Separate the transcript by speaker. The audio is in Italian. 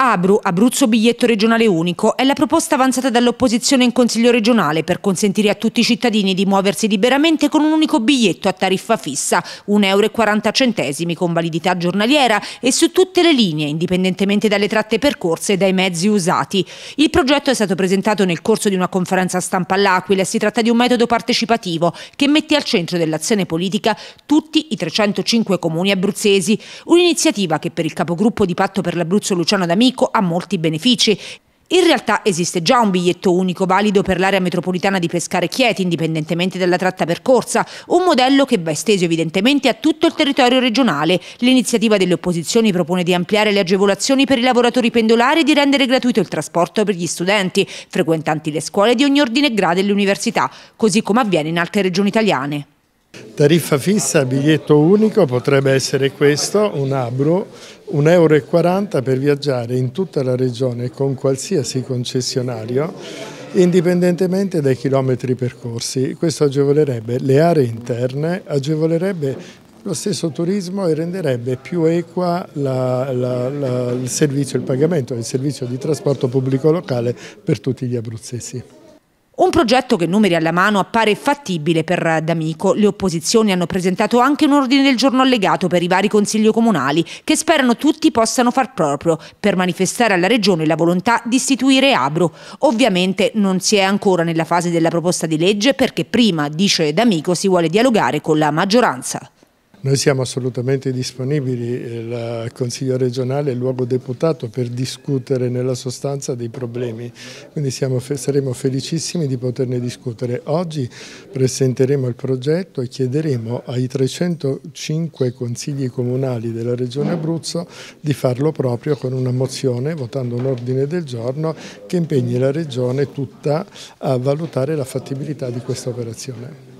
Speaker 1: Abru, Abruzzo Biglietto Regionale Unico, è la proposta avanzata dall'opposizione in Consiglio regionale per consentire a tutti i cittadini di muoversi liberamente con un unico biglietto a tariffa fissa, 1,40 euro con validità giornaliera e su tutte le linee, indipendentemente dalle tratte percorse e dai mezzi usati. Il progetto è stato presentato nel corso di una conferenza stampa all'Aquila e si tratta di un metodo partecipativo che mette al centro dell'azione politica tutti i 305 comuni abruzzesi, un'iniziativa che per il capogruppo di Patto per l'Abruzzo Luciano D'Amico amico ha molti benefici. In realtà esiste già un biglietto unico valido per l'area metropolitana di Pescare Chieti, indipendentemente dalla tratta percorsa, un modello che va esteso evidentemente a tutto il territorio regionale. L'iniziativa delle opposizioni propone di ampliare le agevolazioni per i lavoratori pendolari e di rendere gratuito il trasporto per gli studenti, frequentanti le scuole di ogni ordine e grado e dell'università, così come avviene in altre regioni italiane.
Speaker 2: Tariffa fissa, biglietto unico, potrebbe essere questo, un Abru, 1,40 euro per viaggiare in tutta la regione con qualsiasi concessionario, indipendentemente dai chilometri percorsi. Questo agevolerebbe le aree interne, agevolerebbe lo stesso turismo e renderebbe più equa la, la, la, il servizio, il pagamento del servizio di trasporto pubblico locale per tutti gli abruzzesi.
Speaker 1: Un progetto che numeri alla mano appare fattibile per D'Amico. Le opposizioni hanno presentato anche un ordine del giorno allegato per i vari consigli comunali che sperano tutti possano far proprio per manifestare alla Regione la volontà di istituire Abro. Ovviamente non si è ancora nella fase della proposta di legge perché prima, dice D'Amico, si vuole dialogare con la maggioranza.
Speaker 2: Noi siamo assolutamente disponibili, il eh, Consiglio regionale è il luogo deputato per discutere nella sostanza dei problemi, quindi siamo, saremo felicissimi di poterne discutere. Oggi presenteremo il progetto e chiederemo ai 305 consigli comunali della Regione Abruzzo di farlo proprio con una mozione, votando un ordine del giorno che impegni la Regione tutta a
Speaker 1: valutare la fattibilità di questa operazione.